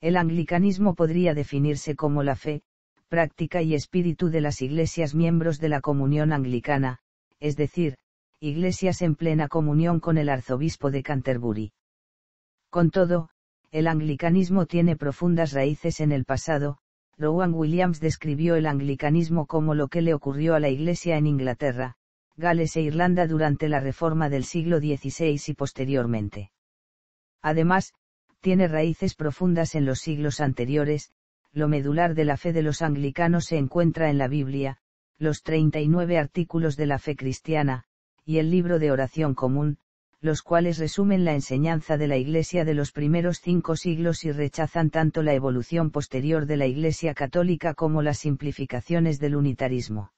El anglicanismo podría definirse como la fe, práctica y espíritu de las iglesias miembros de la comunión anglicana, es decir, iglesias en plena comunión con el arzobispo de Canterbury. Con todo, el anglicanismo tiene profundas raíces en el pasado, Rowan Williams describió el anglicanismo como lo que le ocurrió a la Iglesia en Inglaterra, Gales e Irlanda durante la Reforma del siglo XVI y posteriormente. Además, tiene raíces profundas en los siglos anteriores, lo medular de la fe de los anglicanos se encuentra en la Biblia, los 39 artículos de la fe cristiana, y el libro de oración común, los cuales resumen la enseñanza de la Iglesia de los primeros cinco siglos y rechazan tanto la evolución posterior de la Iglesia católica como las simplificaciones del unitarismo.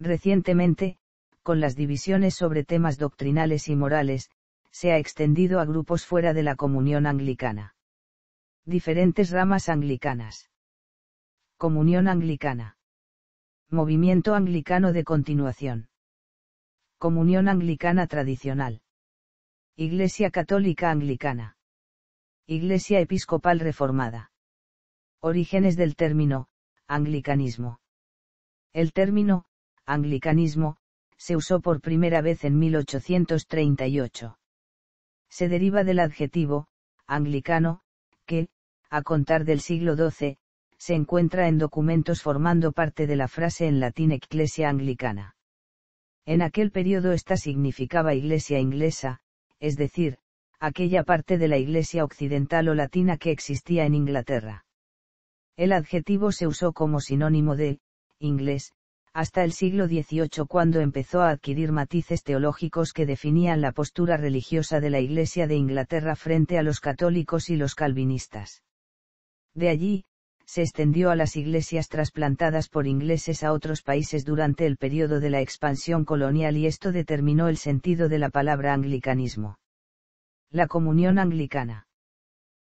Recientemente, con las divisiones sobre temas doctrinales y morales, se ha extendido a grupos fuera de la comunión anglicana. Diferentes ramas anglicanas. Comunión anglicana. Movimiento anglicano de continuación. Comunión anglicana tradicional. Iglesia católica anglicana. Iglesia episcopal reformada. Orígenes del término, anglicanismo. El término, anglicanismo, se usó por primera vez en 1838 se deriva del adjetivo, anglicano, que, a contar del siglo XII, se encuentra en documentos formando parte de la frase en latín ecclesia anglicana. En aquel periodo esta significaba iglesia inglesa, es decir, aquella parte de la iglesia occidental o latina que existía en Inglaterra. El adjetivo se usó como sinónimo de, inglés, hasta el siglo XVIII cuando empezó a adquirir matices teológicos que definían la postura religiosa de la Iglesia de Inglaterra frente a los católicos y los calvinistas. De allí, se extendió a las iglesias trasplantadas por ingleses a otros países durante el periodo de la expansión colonial y esto determinó el sentido de la palabra anglicanismo. La comunión anglicana.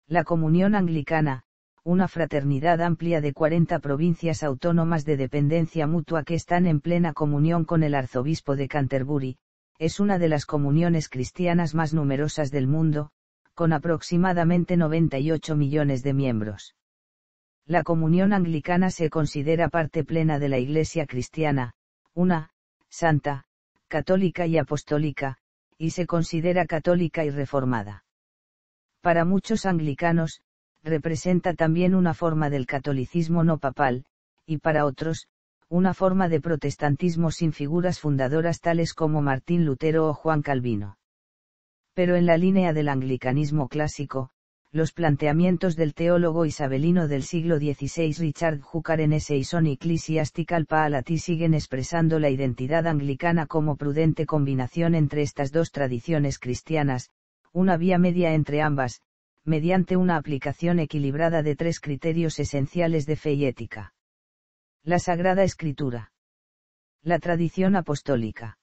La comunión anglicana, una fraternidad amplia de 40 provincias autónomas de dependencia mutua que están en plena comunión con el arzobispo de Canterbury, es una de las comuniones cristianas más numerosas del mundo, con aproximadamente 98 millones de miembros. La comunión anglicana se considera parte plena de la Iglesia cristiana, una, santa, católica y apostólica, y se considera católica y reformada. Para muchos anglicanos, representa también una forma del catolicismo no papal, y para otros, una forma de protestantismo sin figuras fundadoras tales como Martín Lutero o Juan Calvino. Pero en la línea del anglicanismo clásico, los planteamientos del teólogo isabelino del siglo XVI Richard Hooker en son Ecclesiastical Paalati siguen expresando la identidad anglicana como prudente combinación entre estas dos tradiciones cristianas, una vía media entre ambas, mediante una aplicación equilibrada de tres criterios esenciales de fe y ética. La Sagrada Escritura. La tradición apostólica.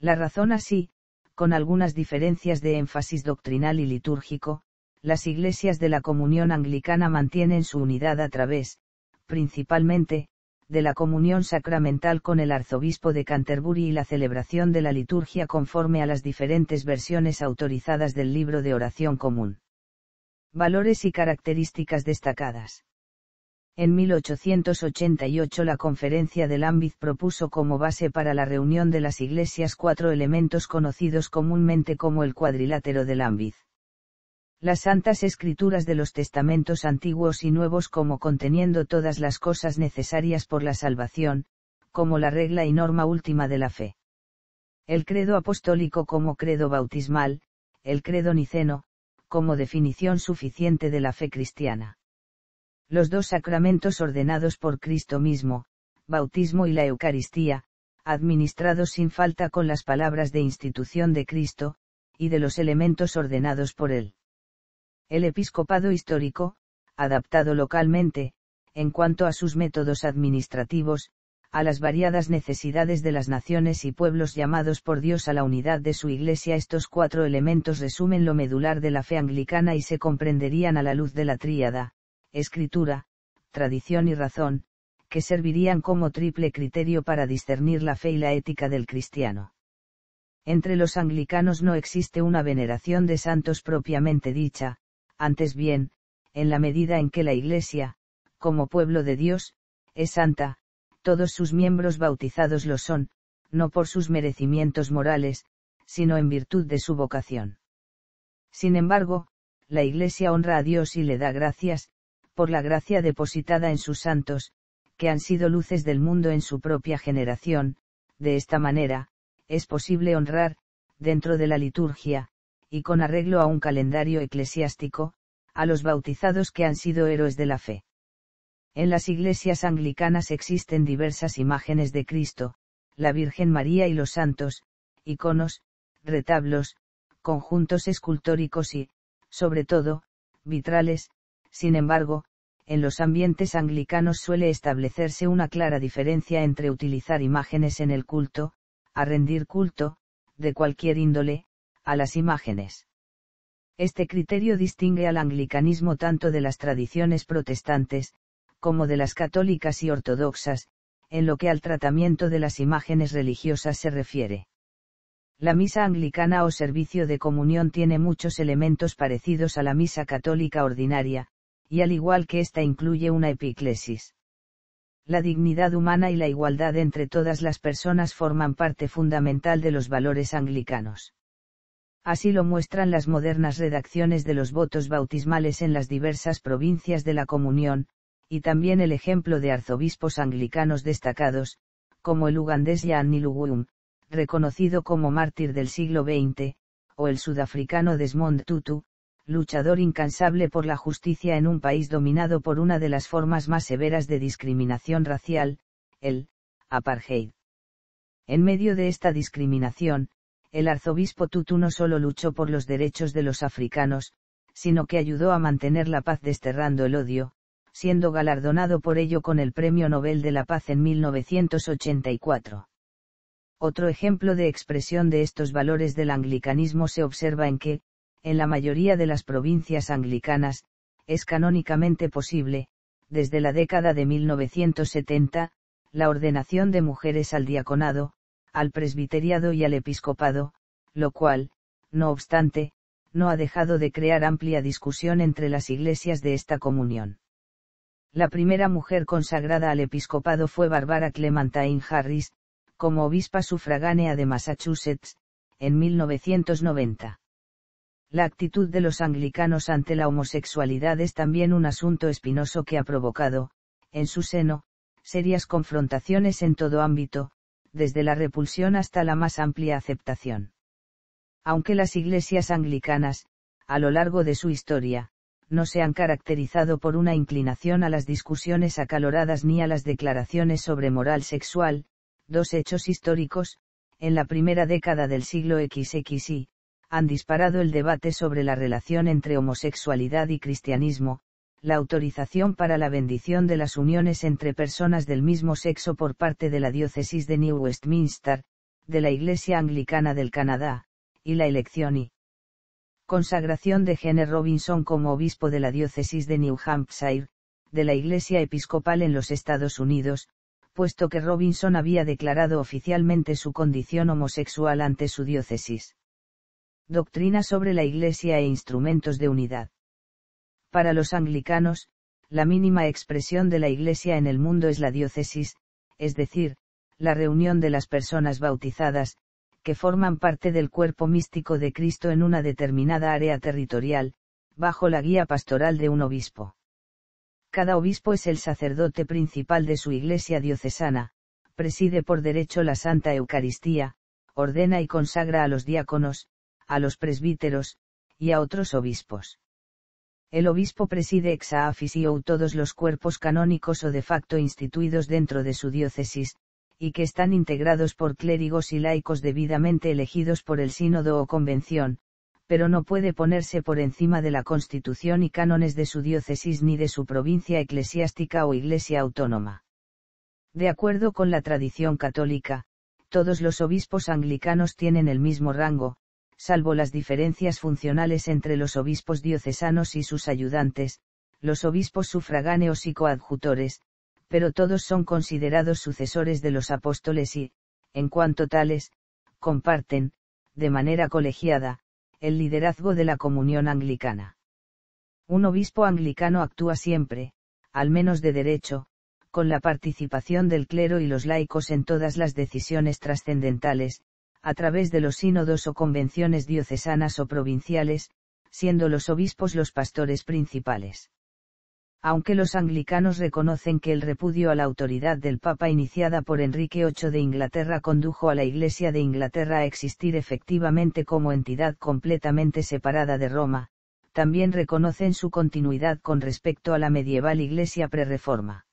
La razón así, con algunas diferencias de énfasis doctrinal y litúrgico, las iglesias de la comunión anglicana mantienen su unidad a través, principalmente, de la comunión sacramental con el arzobispo de Canterbury y la celebración de la liturgia conforme a las diferentes versiones autorizadas del libro de oración común. Valores y características destacadas. En 1888 la Conferencia del Lambeth propuso como base para la reunión de las iglesias cuatro elementos conocidos comúnmente como el cuadrilátero del Lambeth. Las santas escrituras de los testamentos antiguos y nuevos como conteniendo todas las cosas necesarias por la salvación, como la regla y norma última de la fe. El credo apostólico como credo bautismal, el credo niceno, como definición suficiente de la fe cristiana. Los dos sacramentos ordenados por Cristo mismo, bautismo y la Eucaristía, administrados sin falta con las palabras de institución de Cristo, y de los elementos ordenados por él. El episcopado histórico, adaptado localmente, en cuanto a sus métodos administrativos, a las variadas necesidades de las naciones y pueblos llamados por Dios a la unidad de su Iglesia. Estos cuatro elementos resumen lo medular de la fe anglicana y se comprenderían a la luz de la tríada, escritura, tradición y razón, que servirían como triple criterio para discernir la fe y la ética del cristiano. Entre los anglicanos no existe una veneración de santos propiamente dicha, antes bien, en la medida en que la Iglesia, como pueblo de Dios, es santa, todos sus miembros bautizados lo son, no por sus merecimientos morales, sino en virtud de su vocación. Sin embargo, la Iglesia honra a Dios y le da gracias, por la gracia depositada en sus santos, que han sido luces del mundo en su propia generación, de esta manera, es posible honrar, dentro de la liturgia, y con arreglo a un calendario eclesiástico, a los bautizados que han sido héroes de la fe. En las iglesias anglicanas existen diversas imágenes de Cristo, la Virgen María y los santos, iconos, retablos, conjuntos escultóricos y, sobre todo, vitrales, sin embargo, en los ambientes anglicanos suele establecerse una clara diferencia entre utilizar imágenes en el culto, a rendir culto, de cualquier índole, a las imágenes. Este criterio distingue al anglicanismo tanto de las tradiciones protestantes, como de las católicas y ortodoxas, en lo que al tratamiento de las imágenes religiosas se refiere. La misa anglicana o servicio de comunión tiene muchos elementos parecidos a la misa católica ordinaria, y al igual que esta incluye una epíclesis. La dignidad humana y la igualdad entre todas las personas forman parte fundamental de los valores anglicanos. Así lo muestran las modernas redacciones de los votos bautismales en las diversas provincias de la comunión, y también el ejemplo de arzobispos anglicanos destacados, como el ugandés Yanni Lugum, reconocido como mártir del siglo XX, o el sudafricano Desmond Tutu, luchador incansable por la justicia en un país dominado por una de las formas más severas de discriminación racial, el apartheid. En medio de esta discriminación, el arzobispo Tutu no solo luchó por los derechos de los africanos, sino que ayudó a mantener la paz desterrando el odio, siendo galardonado por ello con el Premio Nobel de la Paz en 1984. Otro ejemplo de expresión de estos valores del anglicanismo se observa en que, en la mayoría de las provincias anglicanas, es canónicamente posible, desde la década de 1970, la ordenación de mujeres al diaconado, al presbiteriado y al episcopado, lo cual, no obstante, no ha dejado de crear amplia discusión entre las iglesias de esta comunión. La primera mujer consagrada al episcopado fue Barbara Clementine Harris, como obispa sufragánea de Massachusetts, en 1990. La actitud de los anglicanos ante la homosexualidad es también un asunto espinoso que ha provocado, en su seno, serias confrontaciones en todo ámbito, desde la repulsión hasta la más amplia aceptación. Aunque las iglesias anglicanas, a lo largo de su historia, no se han caracterizado por una inclinación a las discusiones acaloradas ni a las declaraciones sobre moral sexual, dos hechos históricos, en la primera década del siglo XXI, han disparado el debate sobre la relación entre homosexualidad y cristianismo, la autorización para la bendición de las uniones entre personas del mismo sexo por parte de la diócesis de New Westminster, de la Iglesia Anglicana del Canadá, y la elección y consagración de Gene Robinson como obispo de la diócesis de New Hampshire, de la Iglesia Episcopal en los Estados Unidos, puesto que Robinson había declarado oficialmente su condición homosexual ante su diócesis. Doctrina sobre la Iglesia e instrumentos de unidad. Para los anglicanos, la mínima expresión de la Iglesia en el mundo es la diócesis, es decir, la reunión de las personas bautizadas, que forman parte del cuerpo místico de Cristo en una determinada área territorial, bajo la guía pastoral de un obispo. Cada obispo es el sacerdote principal de su iglesia diocesana, preside por derecho la Santa Eucaristía, ordena y consagra a los diáconos, a los presbíteros, y a otros obispos. El obispo preside ex officio todos los cuerpos canónicos o de facto instituidos dentro de su diócesis, y que están integrados por clérigos y laicos debidamente elegidos por el sínodo o convención, pero no puede ponerse por encima de la Constitución y cánones de su diócesis ni de su provincia eclesiástica o iglesia autónoma. De acuerdo con la tradición católica, todos los obispos anglicanos tienen el mismo rango, salvo las diferencias funcionales entre los obispos diocesanos y sus ayudantes, los obispos sufragáneos y coadjutores, pero todos son considerados sucesores de los apóstoles y, en cuanto tales, comparten, de manera colegiada, el liderazgo de la comunión anglicana. Un obispo anglicano actúa siempre, al menos de derecho, con la participación del clero y los laicos en todas las decisiones trascendentales, a través de los sínodos o convenciones diocesanas o provinciales, siendo los obispos los pastores principales aunque los anglicanos reconocen que el repudio a la autoridad del Papa iniciada por Enrique VIII de Inglaterra condujo a la Iglesia de Inglaterra a existir efectivamente como entidad completamente separada de Roma, también reconocen su continuidad con respecto a la medieval Iglesia pre-Reforma.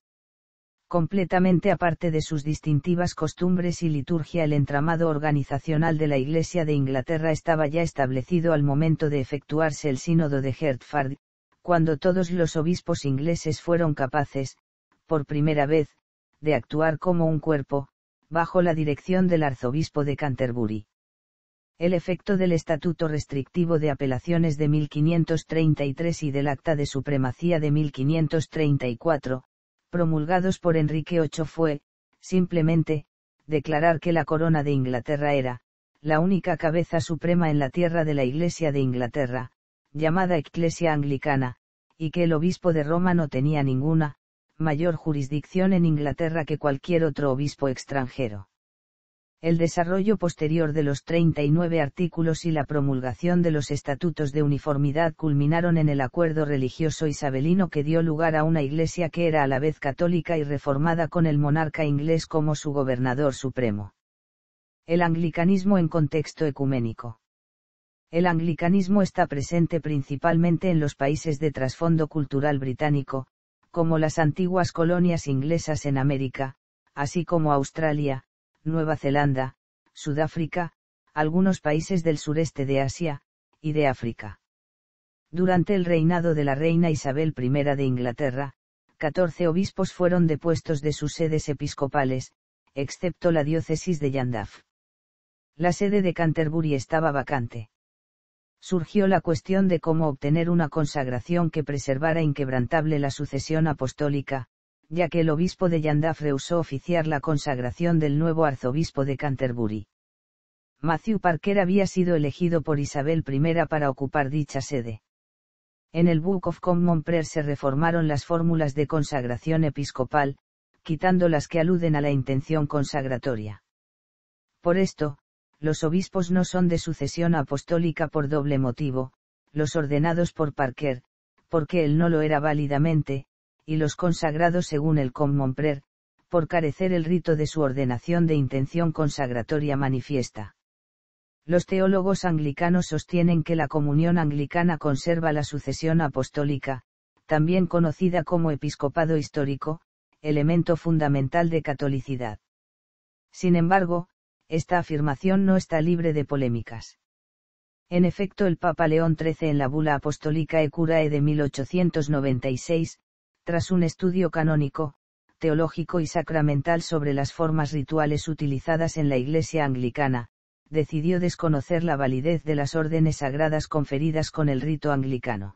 Completamente aparte de sus distintivas costumbres y liturgia, el entramado organizacional de la Iglesia de Inglaterra estaba ya establecido al momento de efectuarse el Sínodo de Hertford, cuando todos los obispos ingleses fueron capaces, por primera vez, de actuar como un cuerpo, bajo la dirección del arzobispo de Canterbury. El efecto del Estatuto Restrictivo de Apelaciones de 1533 y del Acta de Supremacía de 1534, promulgados por Enrique VIII fue, simplemente, declarar que la corona de Inglaterra era, la única cabeza suprema en la tierra de la Iglesia de Inglaterra, llamada Iglesia Anglicana, y que el obispo de Roma no tenía ninguna, mayor jurisdicción en Inglaterra que cualquier otro obispo extranjero. El desarrollo posterior de los 39 artículos y la promulgación de los estatutos de uniformidad culminaron en el acuerdo religioso isabelino que dio lugar a una iglesia que era a la vez católica y reformada con el monarca inglés como su gobernador supremo. El anglicanismo en contexto ecuménico el anglicanismo está presente principalmente en los países de trasfondo cultural británico, como las antiguas colonias inglesas en América, así como Australia, Nueva Zelanda, Sudáfrica, algunos países del sureste de Asia, y de África. Durante el reinado de la reina Isabel I de Inglaterra, 14 obispos fueron depuestos de sus sedes episcopales, excepto la diócesis de Yandaf. La sede de Canterbury estaba vacante surgió la cuestión de cómo obtener una consagración que preservara inquebrantable la sucesión apostólica, ya que el obispo de Yandaf rehusó oficiar la consagración del nuevo arzobispo de Canterbury. Matthew Parker había sido elegido por Isabel I para ocupar dicha sede. En el Book of Common Prayer se reformaron las fórmulas de consagración episcopal, quitando las que aluden a la intención consagratoria. Por esto, los obispos no son de sucesión apostólica por doble motivo, los ordenados por Parker, porque él no lo era válidamente, y los consagrados según el Prayer, por carecer el rito de su ordenación de intención consagratoria manifiesta. Los teólogos anglicanos sostienen que la comunión anglicana conserva la sucesión apostólica, también conocida como episcopado histórico, elemento fundamental de catolicidad. Sin embargo, esta afirmación no está libre de polémicas. En efecto, el Papa León XIII en la bula apostólica Ecurae de 1896, tras un estudio canónico, teológico y sacramental sobre las formas rituales utilizadas en la Iglesia anglicana, decidió desconocer la validez de las órdenes sagradas conferidas con el rito anglicano.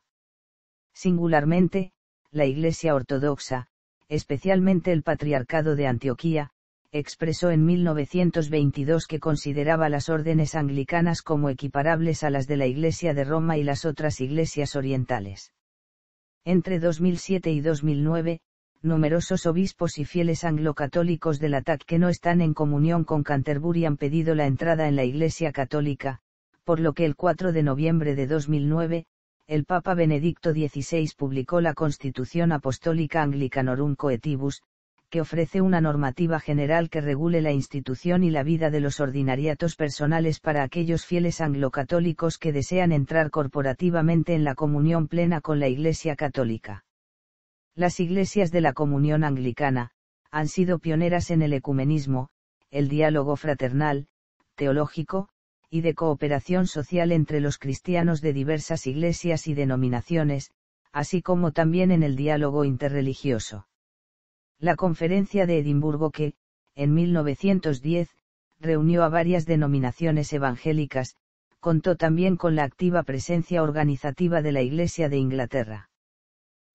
Singularmente, la Iglesia ortodoxa, especialmente el Patriarcado de Antioquía, expresó en 1922 que consideraba las órdenes anglicanas como equiparables a las de la Iglesia de Roma y las otras iglesias orientales. Entre 2007 y 2009, numerosos obispos y fieles anglocatólicos del ATAC que no están en comunión con Canterbury han pedido la entrada en la Iglesia Católica, por lo que el 4 de noviembre de 2009, el Papa Benedicto XVI publicó la Constitución Apostólica Anglicanorum Coetibus, ofrece una normativa general que regule la institución y la vida de los ordinariatos personales para aquellos fieles anglocatólicos que desean entrar corporativamente en la comunión plena con la Iglesia católica. Las iglesias de la comunión anglicana, han sido pioneras en el ecumenismo, el diálogo fraternal, teológico, y de cooperación social entre los cristianos de diversas iglesias y denominaciones, así como también en el diálogo interreligioso la Conferencia de Edimburgo que, en 1910, reunió a varias denominaciones evangélicas, contó también con la activa presencia organizativa de la Iglesia de Inglaterra.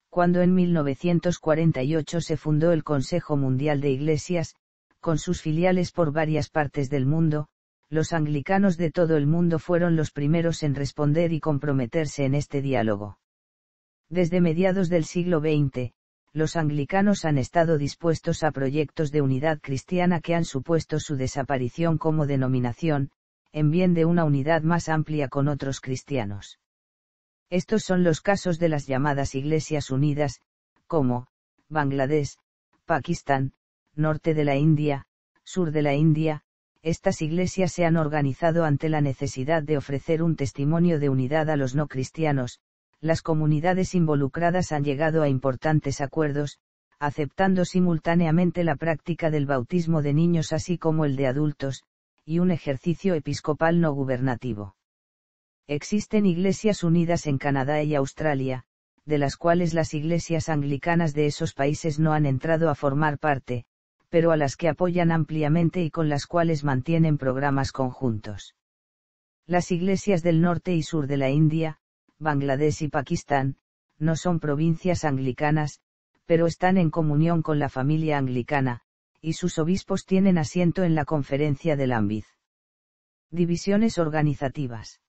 Cuando en 1948 se fundó el Consejo Mundial de Iglesias, con sus filiales por varias partes del mundo, los anglicanos de todo el mundo fueron los primeros en responder y comprometerse en este diálogo. Desde mediados del siglo XX, los anglicanos han estado dispuestos a proyectos de unidad cristiana que han supuesto su desaparición como denominación, en bien de una unidad más amplia con otros cristianos. Estos son los casos de las llamadas iglesias unidas, como, Bangladesh, Pakistán, norte de la India, sur de la India, estas iglesias se han organizado ante la necesidad de ofrecer un testimonio de unidad a los no cristianos, las comunidades involucradas han llegado a importantes acuerdos, aceptando simultáneamente la práctica del bautismo de niños así como el de adultos, y un ejercicio episcopal no gubernativo. Existen iglesias unidas en Canadá y Australia, de las cuales las iglesias anglicanas de esos países no han entrado a formar parte, pero a las que apoyan ampliamente y con las cuales mantienen programas conjuntos. Las iglesias del norte y sur de la India, Bangladesh y Pakistán, no son provincias anglicanas, pero están en comunión con la familia anglicana, y sus obispos tienen asiento en la conferencia del AMBID. Divisiones organizativas.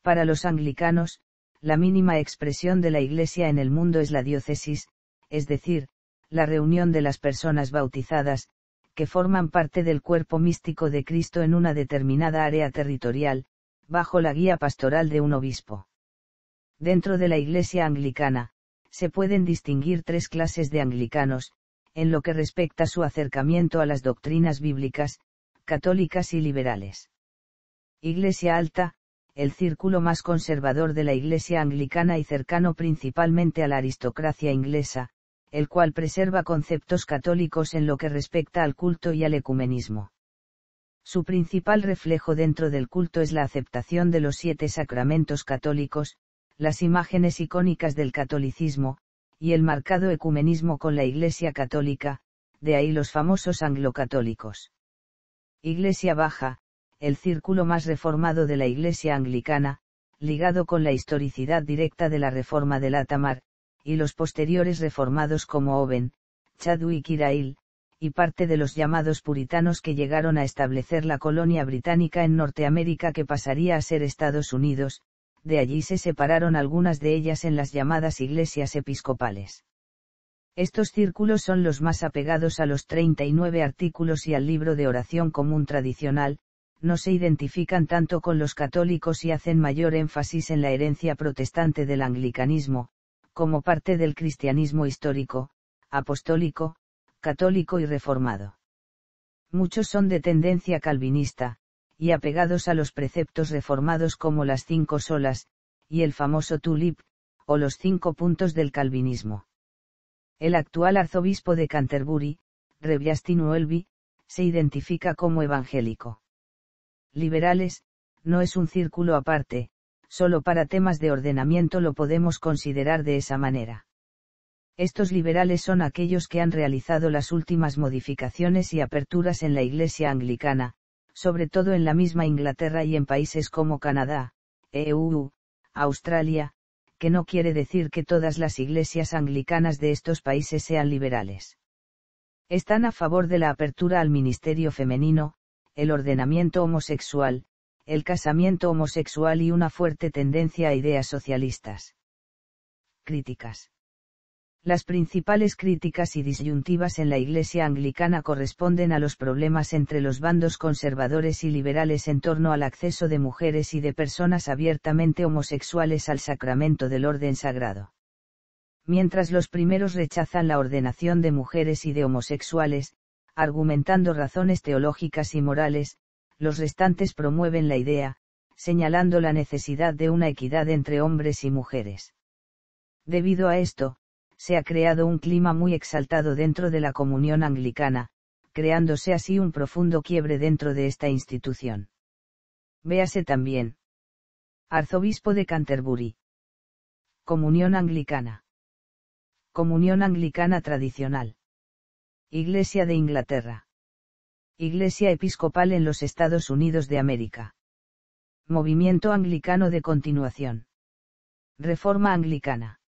Para los anglicanos, la mínima expresión de la Iglesia en el mundo es la diócesis, es decir, la reunión de las personas bautizadas, que forman parte del cuerpo místico de Cristo en una determinada área territorial, bajo la guía pastoral de un obispo. Dentro de la Iglesia anglicana, se pueden distinguir tres clases de anglicanos, en lo que respecta su acercamiento a las doctrinas bíblicas, católicas y liberales. Iglesia Alta, el círculo más conservador de la Iglesia anglicana y cercano principalmente a la aristocracia inglesa, el cual preserva conceptos católicos en lo que respecta al culto y al ecumenismo. Su principal reflejo dentro del culto es la aceptación de los siete sacramentos católicos, las imágenes icónicas del catolicismo, y el marcado ecumenismo con la Iglesia católica, de ahí los famosos anglocatólicos. Iglesia Baja, el círculo más reformado de la Iglesia anglicana, ligado con la historicidad directa de la reforma del Atamar, y los posteriores reformados como Owen, Chadwick y Kirail, y parte de los llamados puritanos que llegaron a establecer la colonia británica en Norteamérica que pasaría a ser Estados Unidos, de allí se separaron algunas de ellas en las llamadas iglesias episcopales. Estos círculos son los más apegados a los 39 artículos y al libro de oración común tradicional, no se identifican tanto con los católicos y hacen mayor énfasis en la herencia protestante del anglicanismo, como parte del cristianismo histórico, apostólico, católico y reformado. Muchos son de tendencia calvinista, y apegados a los preceptos reformados como las cinco solas, y el famoso tulip, o los cinco puntos del calvinismo. El actual arzobispo de Canterbury, Rebiastin Welby, se identifica como evangélico. Liberales, no es un círculo aparte, solo para temas de ordenamiento lo podemos considerar de esa manera. Estos liberales son aquellos que han realizado las últimas modificaciones y aperturas en la Iglesia anglicana, sobre todo en la misma Inglaterra y en países como Canadá, EU, Australia, que no quiere decir que todas las iglesias anglicanas de estos países sean liberales. Están a favor de la apertura al ministerio femenino, el ordenamiento homosexual, el casamiento homosexual y una fuerte tendencia a ideas socialistas. Críticas. Las principales críticas y disyuntivas en la Iglesia anglicana corresponden a los problemas entre los bandos conservadores y liberales en torno al acceso de mujeres y de personas abiertamente homosexuales al sacramento del orden sagrado. Mientras los primeros rechazan la ordenación de mujeres y de homosexuales, argumentando razones teológicas y morales, los restantes promueven la idea, señalando la necesidad de una equidad entre hombres y mujeres. Debido a esto, se ha creado un clima muy exaltado dentro de la comunión anglicana, creándose así un profundo quiebre dentro de esta institución. Véase también. Arzobispo de Canterbury. Comunión anglicana. Comunión anglicana tradicional. Iglesia de Inglaterra. Iglesia Episcopal en los Estados Unidos de América. Movimiento Anglicano de Continuación. Reforma Anglicana.